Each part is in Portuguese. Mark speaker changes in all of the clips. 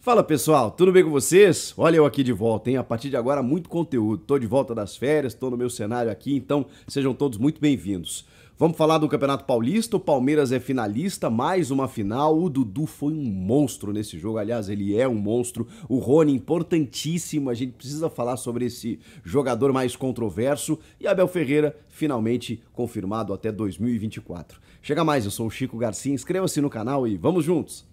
Speaker 1: Fala pessoal, tudo bem com vocês? Olha eu aqui de volta, hein? A partir de agora, muito conteúdo. Tô de volta das férias, tô no meu cenário aqui, então sejam todos muito bem-vindos. Vamos falar do Campeonato Paulista. O Palmeiras é finalista, mais uma final. O Dudu foi um monstro nesse jogo. Aliás, ele é um monstro. O Rony, importantíssimo. A gente precisa falar sobre esse jogador mais controverso. E Abel Ferreira, finalmente confirmado até 2024. Chega mais, eu sou o Chico Garcia. Inscreva-se no canal e vamos juntos!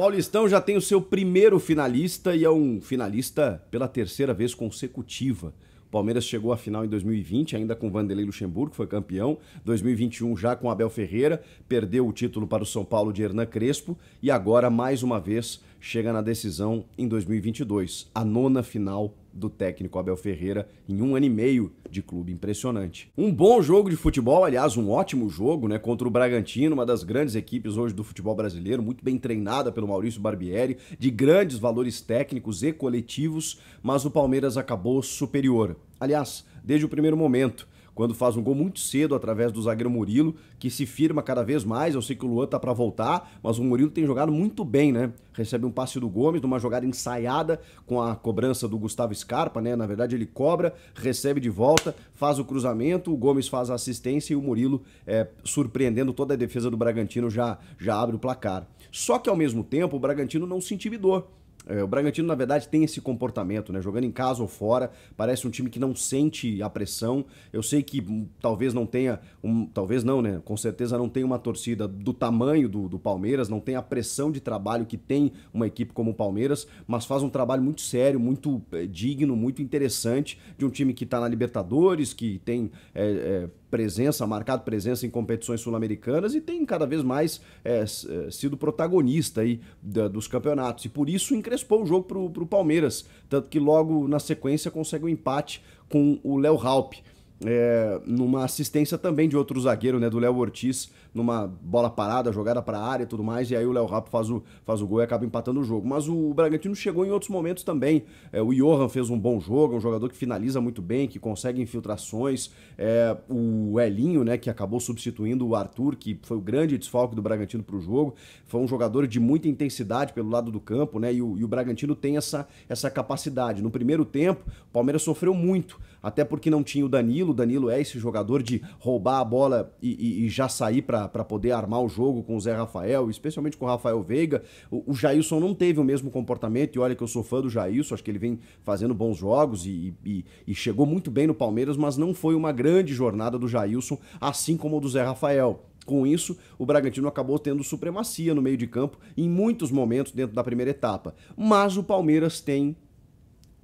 Speaker 1: Paulistão já tem o seu primeiro finalista e é um finalista pela terceira vez consecutiva. O Palmeiras chegou à final em 2020, ainda com Vanderlei Luxemburgo, foi campeão. 2021 já com Abel Ferreira, perdeu o título para o São Paulo de Hernan Crespo e agora mais uma vez chega na decisão em 2022, a nona final do técnico Abel Ferreira em um ano e meio de clube impressionante. Um bom jogo de futebol, aliás, um ótimo jogo, né, contra o Bragantino, uma das grandes equipes hoje do futebol brasileiro, muito bem treinada pelo Maurício Barbieri, de grandes valores técnicos e coletivos, mas o Palmeiras acabou superior. Aliás, desde o primeiro momento, quando faz um gol muito cedo através do zagueiro Murilo, que se firma cada vez mais. Eu sei que o Luan tá para voltar, mas o Murilo tem jogado muito bem, né? Recebe um passe do Gomes numa jogada ensaiada com a cobrança do Gustavo Scarpa, né? Na verdade, ele cobra, recebe de volta, faz o cruzamento, o Gomes faz a assistência e o Murilo, é, surpreendendo toda a defesa do Bragantino, já, já abre o placar. Só que ao mesmo tempo, o Bragantino não se intimidou é, o Bragantino, na verdade, tem esse comportamento, né? Jogando em casa ou fora, parece um time que não sente a pressão. Eu sei que hum, talvez não tenha, um, talvez não, né? Com certeza não tem uma torcida do tamanho do, do Palmeiras, não tem a pressão de trabalho que tem uma equipe como o Palmeiras, mas faz um trabalho muito sério, muito eh, digno, muito interessante de um time que está na Libertadores, que tem é, é, presença, marcado presença em competições sul-americanas e tem cada vez mais é, é, sido protagonista aí da, dos campeonatos. E por isso encrespou o jogo para o Palmeiras, tanto que logo na sequência consegue o um empate com o Léo Halpe é, numa assistência também de outro zagueiro, né, do Léo Ortiz, numa bola parada, jogada para a área e tudo mais, e aí o Léo Rapo faz o, faz o gol e acaba empatando o jogo. Mas o Bragantino chegou em outros momentos também. É, o Johan fez um bom jogo, é um jogador que finaliza muito bem, que consegue infiltrações. É, o Elinho, né, que acabou substituindo o Arthur, que foi o grande desfalque do Bragantino para o jogo, foi um jogador de muita intensidade pelo lado do campo, né, e o, e o Bragantino tem essa, essa capacidade. No primeiro tempo, o Palmeiras sofreu muito, até porque não tinha o Danilo, Danilo. O Danilo é esse jogador de roubar a bola e, e, e já sair para poder armar o jogo com o Zé Rafael, especialmente com o Rafael Veiga. O, o Jailson não teve o mesmo comportamento, e olha que eu sou fã do Jailson, acho que ele vem fazendo bons jogos e, e, e chegou muito bem no Palmeiras, mas não foi uma grande jornada do Jailson, assim como o do Zé Rafael. Com isso, o Bragantino acabou tendo supremacia no meio de campo em muitos momentos dentro da primeira etapa. Mas o Palmeiras tem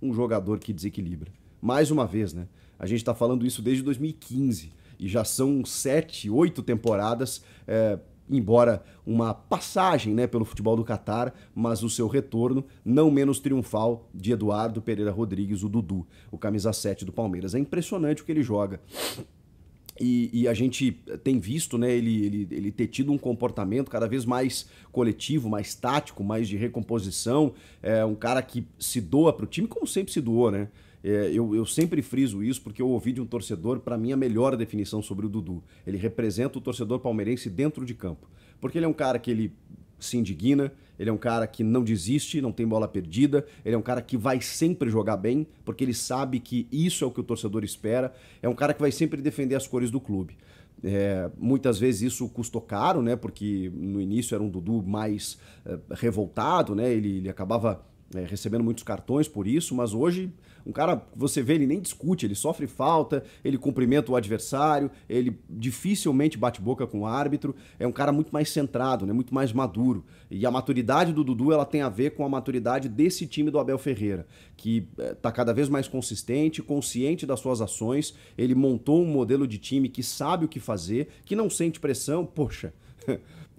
Speaker 1: um jogador que desequilibra. Mais uma vez, né? A gente está falando isso desde 2015 e já são sete, oito temporadas. É, embora uma passagem né, pelo futebol do Catar, mas o seu retorno não menos triunfal de Eduardo Pereira Rodrigues, o Dudu, o camisa 7 do Palmeiras. É impressionante o que ele joga. E, e, a gente tem visto né, ele, ele, ele ter tido um comportamento cada vez mais coletivo, mais tático, mais de recomposição. É um cara que se doa para o time, como sempre se doou, né? É, eu, eu, sempre friso isso porque eu ouvi de um torcedor, para mim, a melhor definição sobre o Dudu. Ele representa o torcedor palmeirense dentro de campo. Porque ele é um cara que ele se indigna, ele é um cara que não desiste, não tem bola perdida, ele é um cara que vai sempre jogar bem, porque ele sabe que isso é o que o torcedor espera, é um cara que vai sempre defender as cores do clube. É, muitas vezes isso custou caro, né? Porque no início era um Dudu mais é, revoltado, né? Ele, ele acabava é, recebendo muitos cartões por isso, mas hoje um cara, você vê, ele nem discute, ele sofre falta, ele cumprimenta o adversário, ele dificilmente bate boca com o árbitro, é um cara muito mais centrado, né, muito mais maduro. E a maturidade do Dudu, ela tem a ver com a maturidade desse time do Abel Ferreira, que está eh, é, cada vez mais consistente, consciente das suas ações, ele montou um modelo de time que sabe o que fazer, que não sente pressão, poxa,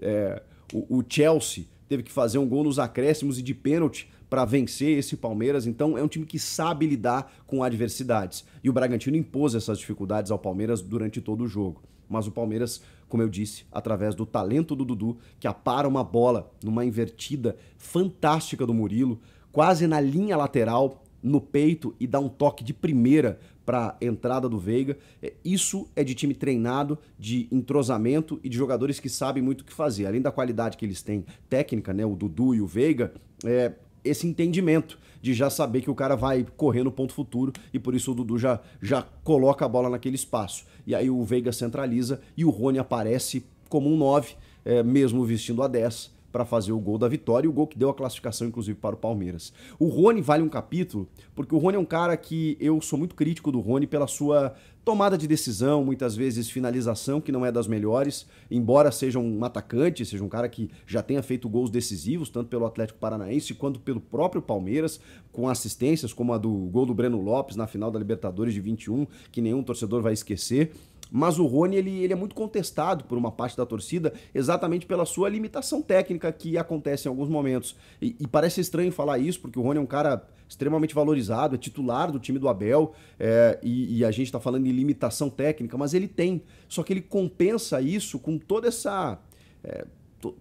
Speaker 1: é, o, o Chelsea teve que fazer um gol nos acréscimos e de pênalti para vencer esse Palmeiras. Então é um time que sabe lidar com adversidades. E o Bragantino impôs essas dificuldades ao Palmeiras durante todo o jogo. Mas o Palmeiras, como eu disse, através do talento do Dudu, que apara uma bola numa invertida fantástica do Murilo, quase na linha lateral, no peito e dá um toque de primeira para entrada do Veiga. É, isso é de time treinado, de entrosamento e de jogadores que sabem muito o que fazer. Além da qualidade que eles têm técnica, né, o Dudu e o Veiga, é, esse entendimento de já saber que o cara vai correr no ponto futuro e por isso o Dudu já, já coloca a bola naquele espaço. E aí o Veiga centraliza e o Rony aparece como um 9, é, mesmo vestindo a 10 para fazer o gol da vitória e o gol que deu a classificação, inclusive, para o Palmeiras. O Rony vale um capítulo, porque o Rony é um cara que eu sou muito crítico do Rony pela sua tomada de decisão, muitas vezes finalização que não é das melhores, embora seja um atacante, seja um cara que já tenha feito gols decisivos, tanto pelo Atlético Paranaense quanto pelo próprio Palmeiras, com assistências como a do gol do Breno Lopes na final da Libertadores de 21, que nenhum torcedor vai esquecer mas o Rony ele, ele é muito contestado por uma parte da torcida exatamente pela sua limitação técnica que acontece em alguns momentos. E, e parece estranho falar isso, porque o Rony é um cara extremamente valorizado, é titular do time do Abel, é, e, e, a gente está falando em limitação técnica, mas ele tem. Só que ele compensa isso com toda essa. É,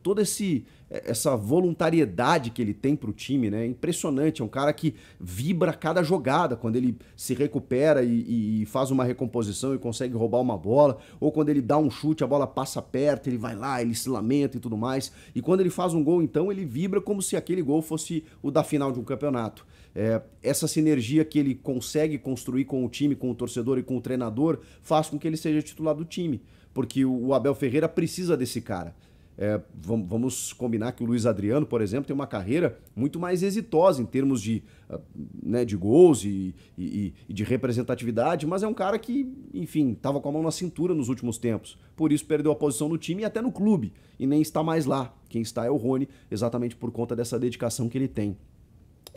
Speaker 1: todo esse é, essa voluntariedade que ele tem para o time, né? É impressionante. É um cara que vibra cada jogada quando ele se recupera e, e, faz uma recomposição e consegue roubar uma bola, ou quando ele dá um chute, a bola passa perto, ele vai lá, ele se lamenta e tudo mais. E quando ele faz um gol, então ele vibra como se aquele gol fosse o da final de um campeonato. É, essa sinergia que ele consegue construir com o time, com o torcedor e com o treinador, faz com que ele seja titular do time, porque o Abel Ferreira precisa desse cara. É, vamos combinar que o Luiz Adriano, por exemplo, tem uma carreira muito mais exitosa em termos de, ah, né, de gols e, e, e, de representatividade, mas é um cara que, enfim, estava com a mão na cintura nos últimos tempos. Por isso perdeu a posição no time e até no clube, e nem está mais lá. Quem está é o Rony, exatamente por conta dessa dedicação que ele tem.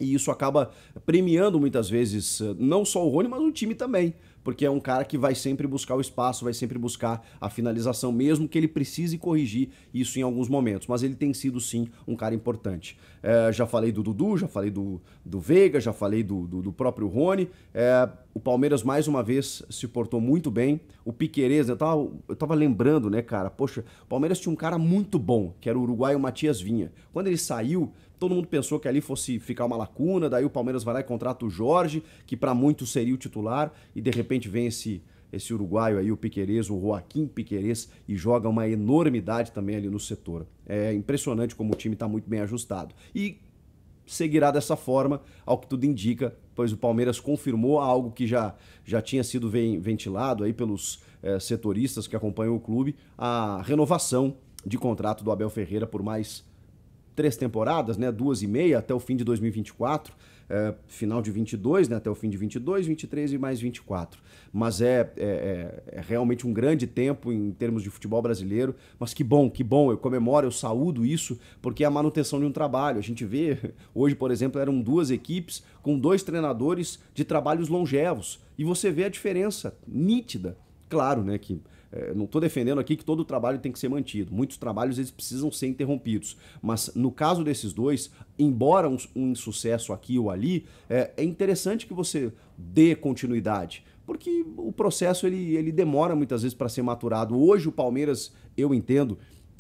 Speaker 1: E isso acaba premiando muitas vezes ah, não só o Rony, mas o time também porque é um cara que vai sempre buscar o espaço, vai sempre buscar a finalização, mesmo que ele precise corrigir isso em alguns momentos. Mas ele tem sido, sim, um cara importante. É, já falei do Dudu, já falei do, do Veiga, já falei do, do, do próprio Rony. É, o Palmeiras, mais uma vez, se portou muito bem. O Piquerez, eu tava, eu tava lembrando, né, cara? Poxa, o Palmeiras tinha um cara muito bom, que era o uruguaio Matias Vinha. Quando ele saiu, Todo mundo pensou que ali fosse ficar uma lacuna, daí o Palmeiras vai lá e contrata o Jorge, que para muitos seria o titular, e de repente vem esse, esse uruguaio aí, o Piquerez, o Joaquim Piquerez, e joga uma enormidade também ali no setor. É impressionante como o time está muito bem ajustado. E seguirá dessa forma, ao que tudo indica, pois o Palmeiras confirmou algo que já, já tinha sido ventilado aí pelos é, setoristas que acompanham o clube, a renovação de contrato do Abel Ferreira por mais três temporadas, né, duas e meia até o fim de 2024, é, final de 22, né, até o fim de 22, 23 e mais 24. Mas é, é, é, é, realmente um grande tempo em termos de futebol brasileiro. Mas que bom, que bom, eu comemoro, eu saúdo isso, porque é a manutenção de um trabalho. A gente vê, hoje, por exemplo, eram duas equipes com dois treinadores de trabalhos longevos. E você vê a diferença nítida Claro, né, que é, não estou defendendo aqui que todo o trabalho tem que ser mantido. Muitos trabalhos eles precisam ser interrompidos. Mas no caso desses dois, embora um, um insucesso aqui ou ali, é, é interessante que você dê continuidade porque o processo ele, ele demora muitas vezes para ser maturado. Hoje o Palmeiras, eu entendo,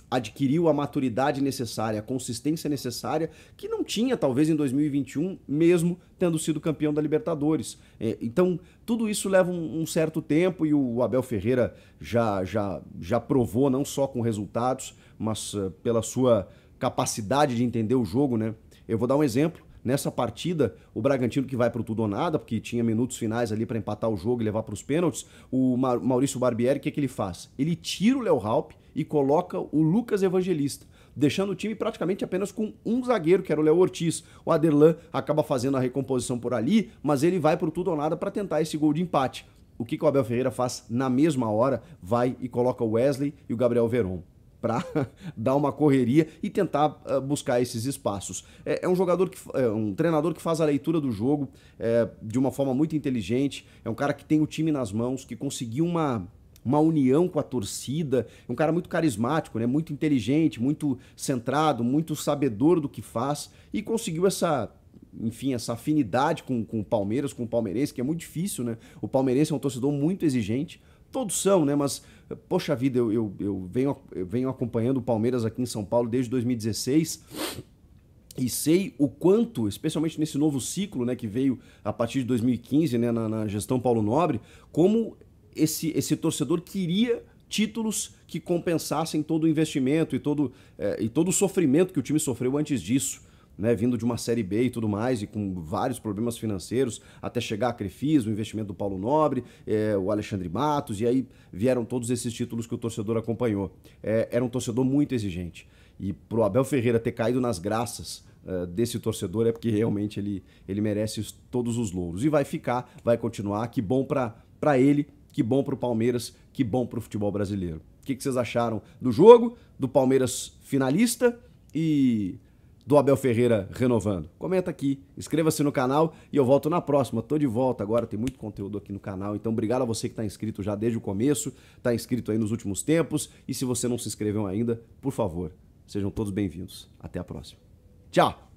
Speaker 1: adquiriu a maturidade necessária, a consistência necessária, que não tinha, talvez, em 2021, mesmo tendo sido campeão da Libertadores. É, então, tudo isso leva um, um, certo tempo e o Abel Ferreira já, já, já provou, não só com resultados, mas uh, pela sua capacidade de entender o jogo, né? Eu vou dar um exemplo. Nessa partida, o Bragantino que vai para o tudo ou nada, porque tinha minutos finais ali para empatar o jogo e levar para os pênaltis, o Maurício Barbieri, o que, é que ele faz? Ele tira o Léo Halpe e coloca o Lucas Evangelista deixando o time praticamente apenas com um zagueiro, que era o Léo Ortiz. O Aderlan acaba fazendo a recomposição por ali, mas ele vai o tudo ou nada para tentar esse gol de empate. O que, que o Abel Ferreira faz na mesma hora? Vai e coloca o Wesley e o Gabriel Veron para dar uma correria e tentar eh, buscar esses espaços. É, é um jogador que é um treinador que faz a leitura do jogo é, de uma forma muito inteligente. É um cara que tem o time nas mãos, que conseguiu uma uma união com a torcida, é um cara muito carismático, né? muito inteligente, muito centrado, muito sabedor do que faz e conseguiu essa enfim, essa afinidade com, com o Palmeiras, com o palmeirense, que é muito difícil, né? O palmeirense é um torcedor muito exigente, todos são, né? Mas, poxa vida, eu, eu, eu venho, eu venho acompanhando o Palmeiras aqui em São Paulo desde 2016 e sei o quanto, especialmente nesse novo ciclo né, que veio a partir de 2015 né, na, na gestão Paulo Nobre, como esse, esse torcedor queria títulos que compensassem todo o investimento e todo, eh, e todo o sofrimento que o time sofreu antes disso né, vindo de uma Série B e tudo mais, e com vários problemas financeiros, até chegar a Crefis, o investimento do Paulo Nobre, é, o Alexandre Matos, e aí vieram todos esses títulos que o torcedor acompanhou. É, era um torcedor muito exigente. E pro Abel Ferreira ter caído nas graças é, desse torcedor é porque realmente ele, ele merece todos os louros. E vai ficar, vai continuar. Que bom para ele, que bom para o Palmeiras, que bom para o futebol brasileiro. O que, que vocês acharam do jogo, do Palmeiras finalista e do Abel Ferreira renovando? Comenta aqui, inscreva-se no canal e eu volto na próxima. Tô de volta agora, tem muito conteúdo aqui no canal, então obrigado a você que está inscrito já desde o começo, está inscrito aí nos últimos tempos e se você não se inscreveu ainda, por favor, sejam todos bem-vindos. Até a próxima. Tchau!